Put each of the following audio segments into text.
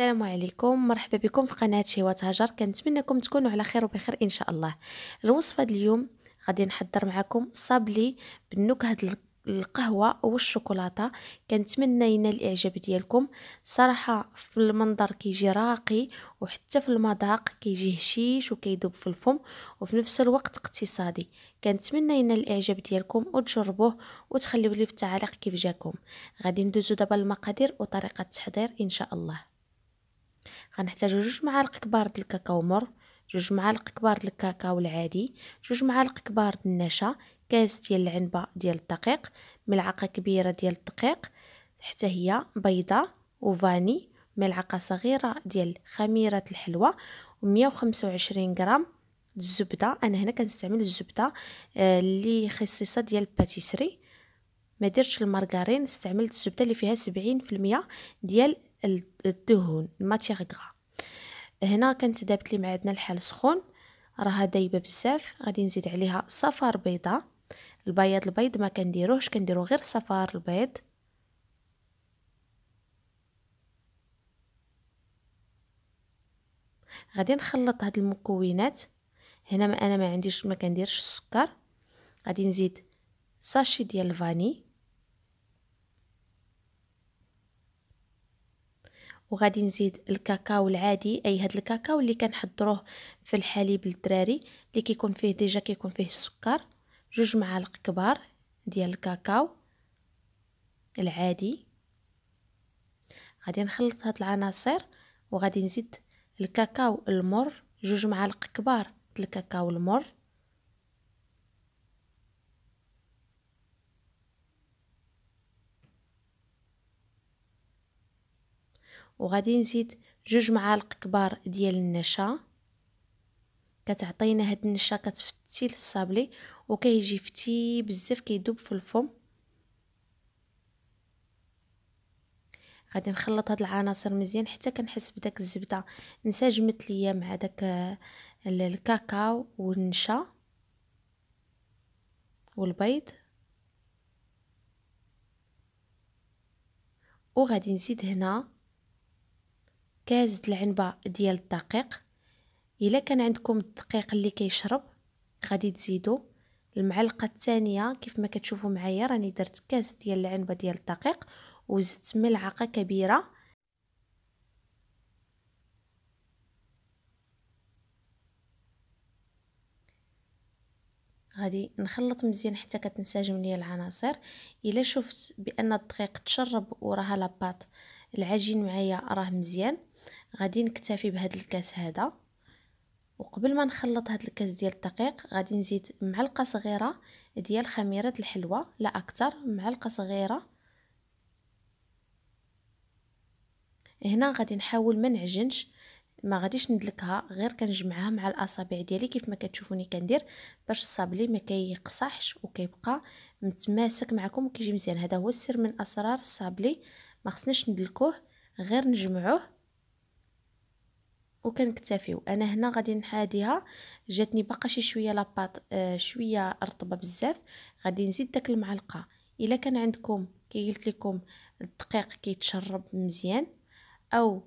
السلام عليكم مرحبا بكم في قناه شهوة هاجر كنتمنىكم تكونوا على خير وبخير ان شاء الله الوصفه اليوم غادي نحضر معكم صابلي بالنكهه القهوه والشوكولاته كنتمنى ينال الاعجاب ديالكم صراحه في المنظر كيجي راقي وحتى في المذاق كيجي هشيش وكيدوب في الفم وفي نفس الوقت اقتصادي كنتمنى ينال الاعجاب ديالكم وتجربوه وتخليوا لي في التعليق كيف جاكم غادي ندوزو دابا المقادير وطريقه التحضير ان شاء الله غنحتاجو جوج معالق كبار د الكاكاو مر جوج معالق كبار د الكاكاو العادي جوج معالق كبار د النشا كاس ديال العنبه ديال الدقيق ملعقه كبيره ديال الدقيق حتى هي بيضه وفاني ملعقه صغيره ديال خميره الحلوى و125 غرام الزبده انا هنا كنستعمل الزبده آه، اللي خصيصه ديال الباتيسري ما درتش المارغرين استعملت الزبده اللي فيها 70% ديال الدهون الماتيغ كغا هنا كانت دابت لي معدنا الحال سخون راها دايبه بزاف غادي نزيد عليها صفار بيضه البياض البيض ما كنديروهش كنديرو غير صفار البيض غادي نخلط هاد المكونات هنا ما انا ما عنديش ما كنديرش السكر غادي نزيد ساشي ديال الفاني وغادي نزيد الكاكاو العادي اي هاد الكاكاو اللي كنحضروه في الحليب للدراري اللي كيكون فيه ديجا كيكون فيه السكر جوج معالق كبار ديال الكاكاو العادي غادي نخلط هاد العناصر وغادي نزيد الكاكاو المر جوج معالق كبار الكاكاو المر وغادي نزيد جوج معالق كبار ديال النشا كتعطينا هاد النشا كتفتي للصابلي وكيجي فتي بزاف كيدوب في الفم غادي نخلط هاد العناصر مزيان حتى كنحس بداك الزبده انسجمت ليا مع داك الكاكاو والنشا والبيض وغادي نزيد هنا كاس العنبه ديال الدقيق الا كان عندكم الدقيق اللي كيشرب غادي تزيدوا المعلقه الثانيه كيف ما كتشوفوا معايا راني درت كاس ديال العنبه ديال الدقيق وزدت ملعقه كبيره غادي نخلط مزيان حتى كتنسجم ليا العناصر الا شفت بان الدقيق تشرب وراها لاباط العجين معايا راه مزيان غادي نكتفي بهاد الكاس هذا وقبل ما نخلط هاد الكاس ديال الدقيق غادي نزيد معلقه صغيره ديال خميره الحلوى لا اكثر معلقه صغيره هنا غادي نحاول ما نعجنش ما غاديش ندلكها غير كنجمعها مع الاصابع ديالي كيف ما كتشوفوني كندير باش الصابلي ما كيقصحش وكيبقى متماسك معكم وكيجي مزيان هذا هو السر من اسرار الصابلي ما خصنيش ندلكوه غير نجمعوه وكنكتفيو انا هنا غادي نحاديها جاتني باقا شي شويه لاباط آه شويه رطبه بزاف غادي نزيد داك المعلقه الا كان عندكم كي قلت لكم الدقيق كيتشرب مزيان او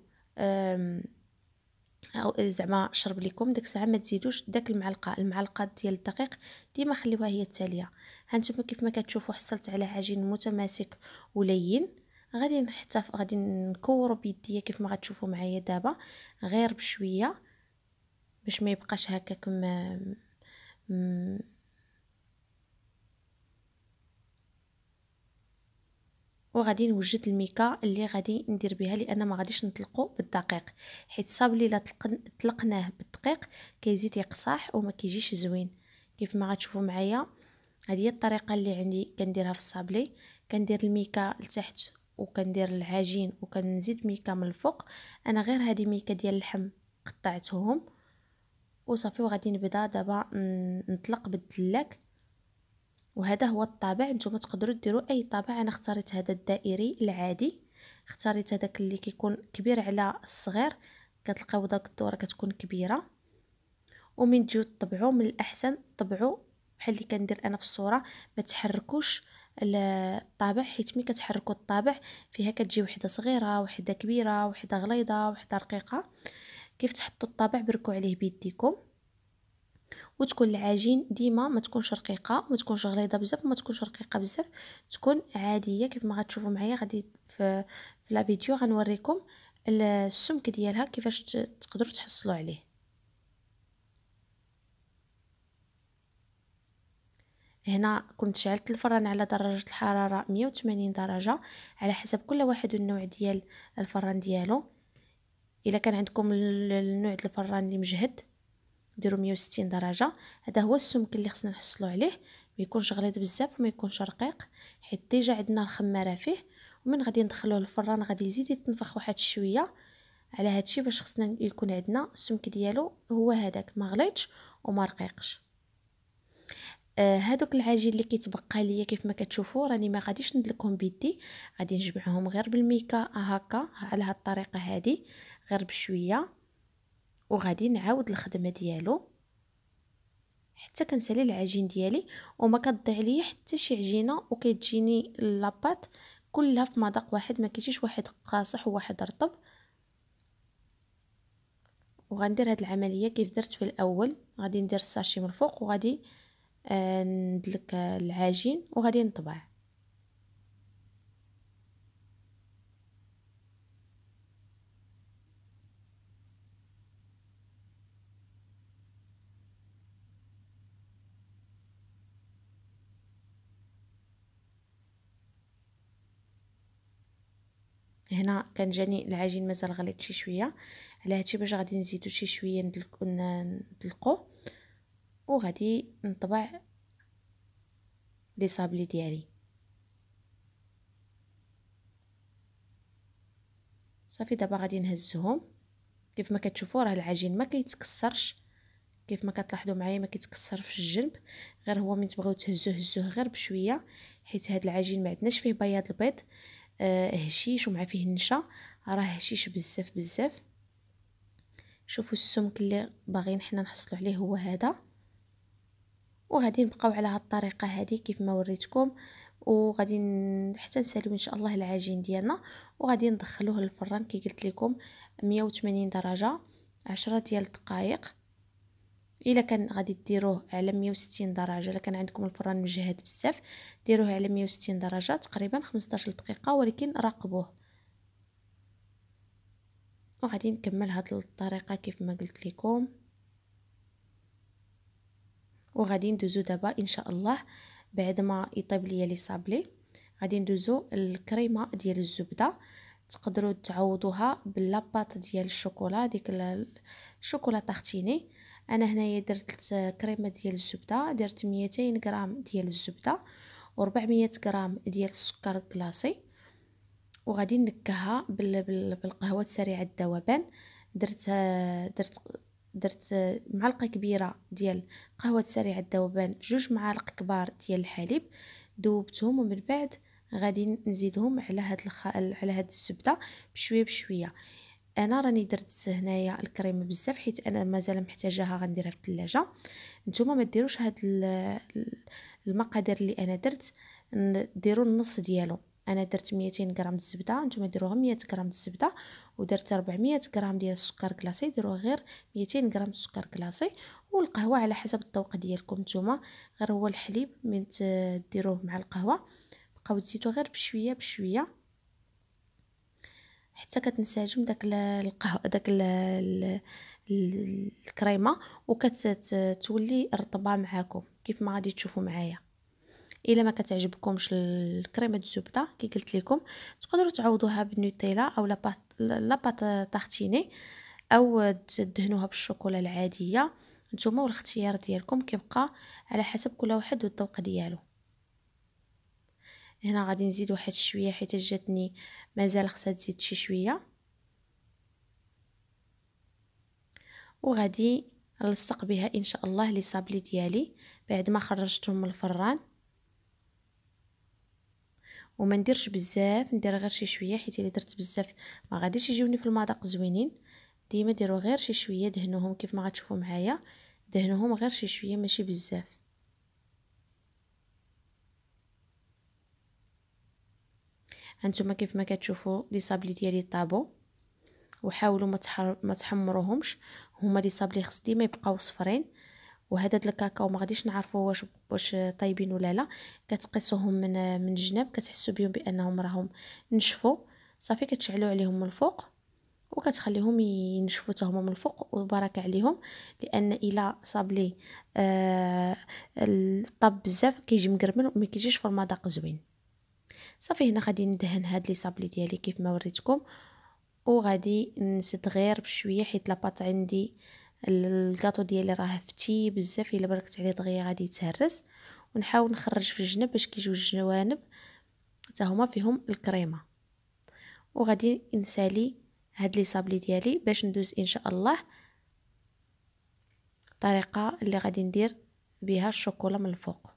او زعما شرب لكم ديك الساعه ما تزيدوش داك المعلقه المعلقه ديال الدقيق ديما خليوها هي التاليه هانتوما كيف ما كتشوفوا حصلت على عجين متماسك ولين غادي نحتف غادي نكورو بيديا كيف ما غتشوفوا معايا دابا غير بشويه باش ما يبقاش هكاك م... م... وغادي نوجد الميكا اللي غادي ندير بها لان ما غاديش نطلقو بالدقيق حيت صابلي الا طلقناه بالدقيق كيزيد يقصاح وما كيجيش زوين كيف ما غتشوفوا معايا هذه هي الطريقه اللي عندي كنديرها في الصابلي كندير الميكا لتحت وكندير العجين وكنزيد ميكا من الفوق انا غير هذه ميكا ديال اللحم قطعتهم وصافي وغادي نبدا دابا نطلق بالدلاك وهذا هو الطابع نتوما تقدروا ديروا اي طابع انا اختاريت هذا الدائري العادي اختاريت هذاك اللي كيكون كبير على الصغير كتلقاو داك الدوره كتكون كبيره ومن تجيو تطبعوا من الاحسن طبعوا بحال اللي كندير انا في الصوره ما تحركوش الطابع حيت ملي كتحركوا الطابع فيها كتجي وحده صغيره وحده كبيره وحده غليظه وحده رقيقه كيف تحطوا الطابع بركوا عليه بيديكم وتكون العجين ديما ما تكونش رقيقه وما تكونش غليظه بزاف وما تكونش رقيقه بزاف تكون عاديه كيف ما غتشوفوا معايا غادي في في لا فيديو غنوريكم السمك ديالها كيفاش تقدروا تحصلوا عليه هنا كنت شعلت الفران على درجة الحرارة 180 درجة على حسب كل واحد النوع ديال الفران ديالو إلا كان عندكم النوع ديال الفران اللي مجهد ديروا 160 درجة هذا هو السمك اللي خصنا نحصلوا عليه ما يكونش غليظ بزاف وما يكونش رقيق حيت ديجا عندنا الخمارة فيه ومن غادي ندخلوه الفران غادي يزيد يتنفخ واحد شويه على هادشي باش خصنا يكون عندنا السمك ديالو هو هذاك ما غليظش وما رقيقش آه هادوك العجين اللي كيتبقى ليا كيف ما كتشوفوا راني ما غاديش ندلكهم بيدي غادي نجمعهم غير بالميكا آه، هكا على هاد الطريقه هادي غير بشويه وغادي نعاود الخدمه ديالو حتى كنسالي العجين ديالي وما كتضيع ليا حتى شي عجينه وكتجيني لاباط كلها في مذاق واحد ما كيجيش واحد قاصح وواحد رطب وغندير هاد العمليه كيف درت في الاول غادي ندير الساشي من الفوق وغادي آه، ندلك العجين وغادي نطبع هنا كان جاني العجين مازال غليت شي شويه على هادشي باش غادي نزيدو شي شويه ندلكو ندلقوه وغادي نطبع لي صابلي ديالي صافي دابا غادي نهزهم كيف ما كتشوفوا راه العجين ما كيتكسرش كيف ما كتلاحظوا معايا ما كيتكسر في الجنب غير هو من تبغيو تهزوه هزوه غير بشويه حيت هاد العجين ما عندناش فيه بياض البيض آه هشيش ومع فيه النشا راه هشيش بزاف بزاف شوفوا السمك اللي باغيين حنا نحصلوا عليه هو هذا وغادي نبقاو على هاد الطريقه هذه كيف ما وريتكم وغادي حتى نساليو ان شاء الله العجين ديالنا وغادي ندخلوه للفران كي قلت لكم 180 درجه 10 ديال الدقائق الا كان غادي ديروه على 160 درجه الا كان عندكم الفران مجهد بزاف ديروه على 160 درجه تقريبا 15 دقيقه ولكن راقبوه وغادي نكمل هاد الطريقه كيف ما قلت لكم وغادي ندوزو دابا ان شاء الله بعد ما يطيب ليا لي صابلي غادي ندوزو الكريمه ديال الزبده تقدروا تعوضوها باللاباط ديال الشوكولا ديك الشوكولا طاختيني انا هنايا درت كريمه ديال الزبده درت 200 غرام ديال الزبده و400 غرام ديال السكر كلاصي وغادي نكهها بالقهوه السريعه الذوبان درت درت درت معلقه كبيره ديال قهوه سريعه الذوبان جوج معالق كبار ديال الحليب ذوبتهم ومن بعد غادي نزيدهم على هاد الخ... على هاد الزبده بشويه بشويه انا راني درت هنايا الكريمه بزاف حيت انا مازال محتاجاها غنديرها في الثلاجه نتوما ما ديروش هاد المقادير اللي انا درت ديروا النص ديالو انا درت 200 غرام الزبده نتوما ديروا غير 100 غرام الزبده ودرت 400 غرام ديال السكر كلاصي ديروا غير 200 غرام سكر كلاصي والقهوه على حسب الذوق ديالكم نتوما غير هو الحليب من ديروه مع القهوه بقاو تزيدوا غير بشويه بشويه حتى كتنسجم داك القهوه داك الكريمه وكتولي رطبه معاكم كيف ما غادي تشوفوا معايا الا ما كتعجبكمش الكريمه الزبده كي قلت لكم تقدروا تعوضوها بالنوتيلا او لا بات تارتيني او تدهنوها بالشوكولا العاديه نتوما والاختيار ديالكم كيبقى على حسب كل واحد والذوق ديالو هنا غادي نزيد واحد شويه حيت جاتني مازال خصها تزيد شي شويه وغادي نلصق بها ان شاء الله لي صابلي ديالي بعد ما خرجتهم من الفران وما نديرش بزاف ندير غير شي شويه حيت الا درت بزاف ما غاديش يجيوني في المذاق زوينين ديما ديروا غير شي شويه دهنوهم كيف ما غتشوفوا معايا دهنوهم غير شي شويه ماشي بزاف هانتوما كيف ما كتشوفوا لي صابلي ديالي طابو وحاولوا ما تحمروهمش هما لي صابلي خص ديما يبقاو صفرين وهذا الكاكاو ما غاديش نعرفوا واش واش طايبين ولا لا كتقيسوهم من من الجناب كتحسوا بهم بانهم راهم نشفوا صافي كتشعلوا عليهم من الفوق وكتخليهم ينشفوا حتى من الفوق وبركه عليهم لان الا صاب لي آه الطاب بزاف كيجي مقرمل وما كيجيش في المذاق زوين صافي هنا غادي ندهن هاد لي صابلي ديالي كيف ما وريتكم وغادي نسد غير بشويه حيت لاباط عندي الكاطو ديالي راه فتي بزاف الا بركت عليه دغيا غادي يتهرس ونحاول نخرج في الجنب باش كيجيو الجوانب حتى هما فيهم الكريمه وغادي نسالي هاد لي صابلي ديالي باش ندوز ان شاء الله الطريقه اللي غادي ندير بها الشوكولا من الفوق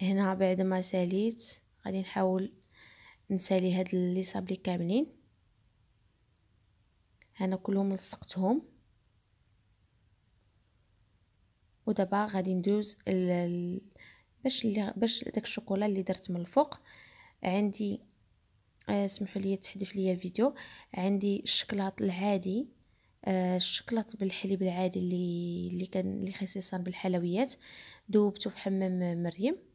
هنا بعد ما ساليت غادي نحاول نسالي هاد لي صابلي كاملين انا كلهم لصقتهم ودابا غادي ندوز ال... باش اللي باش داك الشوكولا اللي درت من الفوق عندي آه، اسمحوا لي تحذف لي الفيديو عندي الشكلاط العادي آه، الشكلاط بالحليب العادي اللي اللي كان اللي خصيصا بالحلويات ذوبته في حمام مريم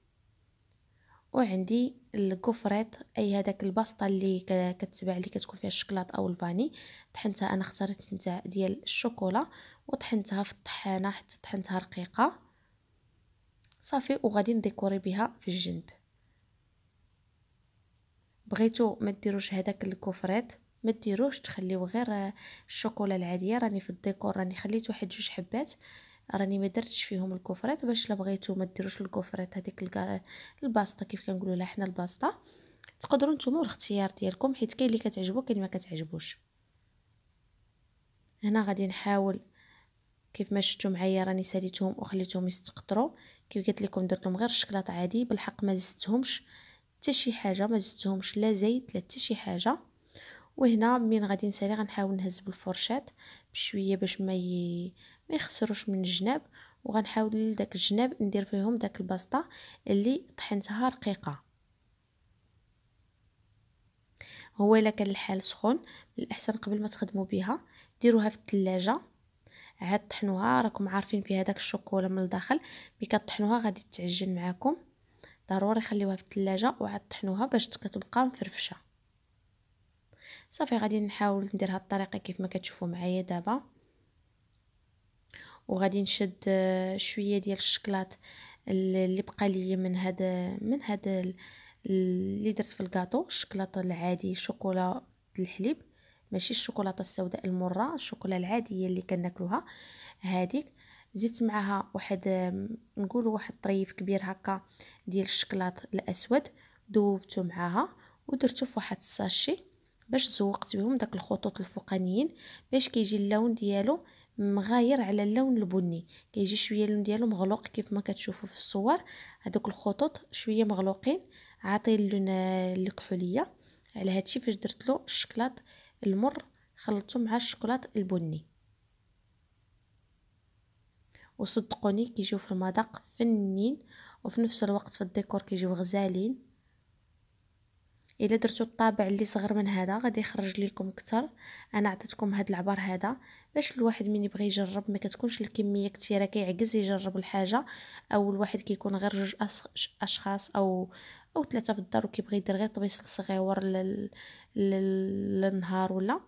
وعندي الكفريط اي هذاك البسطه اللي كتبع اللي كتكون فيها الشكلاط او الفاني طحنتها انا اختاريت نتاع ديال الشوكولا وطحنتها في الطحانه حتى طحنتها رقيقه صافي وغادي نديكوري بها في الجنب بغيتو ما ديروش هذاك الكفريط ما ديروش تخليو غير الشوكولا العاديه راني في الديكور راني خليت واحد جوج حبات راني ما درتش فيهم الكفرات باش لا بغيتو ما ديروش الكفرات هذيك الباسطه كيف كنقولوا لها حنا الباسطه تقدروا نتوما الاختيار ديالكم حيت كاين اللي كتعجبو كاين ما كتعجبوش هنا غادي نحاول كيف ما شفتوا معايا راني ساليتهم وخليتهم يستقطروا كيف قلت لكم درت لهم غير الشكلاط عادي بالحق ما زدتهمش حتى شي حاجه ما زدتهمش لا زيت لا حتى شي حاجه وهنا من غادي نسالي غنحاول نهز بالفرشاه بشويه باش ما ما يخسروش من الجناب وغنحاول لداك الجناب ندير فيهم داك البسطه اللي طحنتها رقيقه هو الا كان الحال سخون الاحسن قبل ما تخدموا بها ديروها في الثلاجه عاد طحنوها راكم عارفين فيها داك الشوكولا من الداخل ملي كطحنوها غادي تعجن معاكم ضروري خليوها في الثلاجه وعاد طحنوها باش كتبقى مفرفشه صافي غادي نحاول نديرها الطريقه كيف ما كتشوفوا معايا دابا وغادي نشد آه، شويه ديال الشكلاط اللي بقى لي من هذا من هذا اللي درت في الكاطو الشكلاط العادي شوكولا الحليب ماشي الشوكولاته السوداء المره الشوكولا العاديه اللي كناكلوها هذيك زدت معها واحد نقولوا واحد طريف كبير هكا ديال الشكلاط الاسود ذوبته معاها ودرته في واحد الساشي باش زوقت بهم داك الخطوط الفوقانيين باش كيجي اللون ديالو مغاير على اللون البني كيجي شويه اللون ديالو مغلوق كيف ما كتشوفوا في الصور هذوك الخطوط شويه مغلوقين عاطي اللون الكحوليه على هادشي فاش درت له الشكلاط المر خلطته مع الشكلاط البني وصدقوني كيجيو في المذاق فنين وفي نفس الوقت في الديكور كيجيو غزالين الا درتو الطابع اللي صغر من هذا غادي يخرج لكم اكثر انا عطيتكم هذا العبار هذا باش الواحد من يبغي يجرب ما كتكونش الكميه كثيره كيعجز يجرب الحاجه او الواحد كيكون غير جوج اشخاص او او ثلاثه في الدار وكيبغي يدير غير طبيصل صغيور للنهار ولا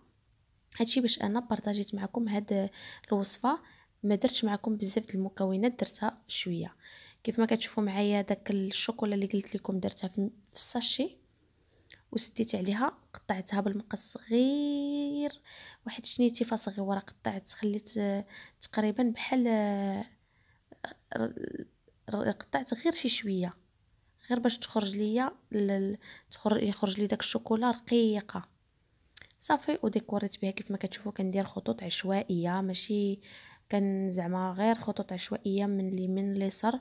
هادشي باش انا بارطاجيت معكم هاد الوصفه ما درتش معكم بزاف د المكونات درتها شويه كيف ما كتشوفوا معايا داك الشوكولا اللي قلت لكم درتها في الساشي وسديت عليها قطعتها بالمقص صغير واحد شنيتيفه صغيره قطعت خليت آه، تقريبا بحال آه، قطعت غير شي شويه غير باش تخرج ليا يخرج لي داك الشوكولا رقيقه صافي وديكوريت بها كيف ما كتشوفوا كندير خطوط عشوائيه ماشي كان زعما غير خطوط عشوائيه من اليمين لليسار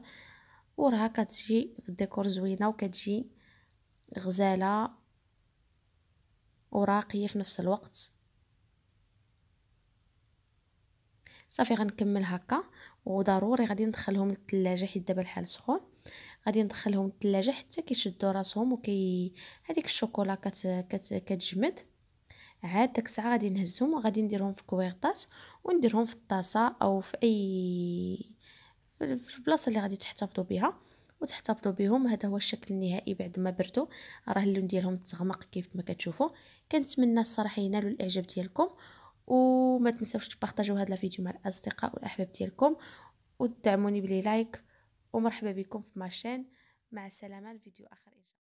وراها كتجي الديكور زوينه وكتجي غزاله وراقية في نفس الوقت صافي غنكمل هكا وضروري غادي ندخلهم للثلاجه حيت دابا الحال سخون غادي ندخلهم للثلاجه حتى كيشدوا راسهم وكي هذيك الشوكولا كت... كت... كتجمد عاد داك الساعه غادي نهزهم وغادي نديرهم في كويرطات ونديرهم في الطاسه او في اي في البلاصه اللي غادي تحتفظوا بها وتحتفظوا بهم هذا هو الشكل النهائي بعد ما بردوا راه اللون ديالهم تغمق كيف ما كتشوفوا كنتمنى الصراحه ينالوا الاعجاب ديالكم وما تنساوش تبارطاجيو هذا الفيديو مع الاصدقاء والاحباب ديالكم وتدعموني بلي لايك ومرحبا بكم في ماشين مع السلامه الفيديو اخر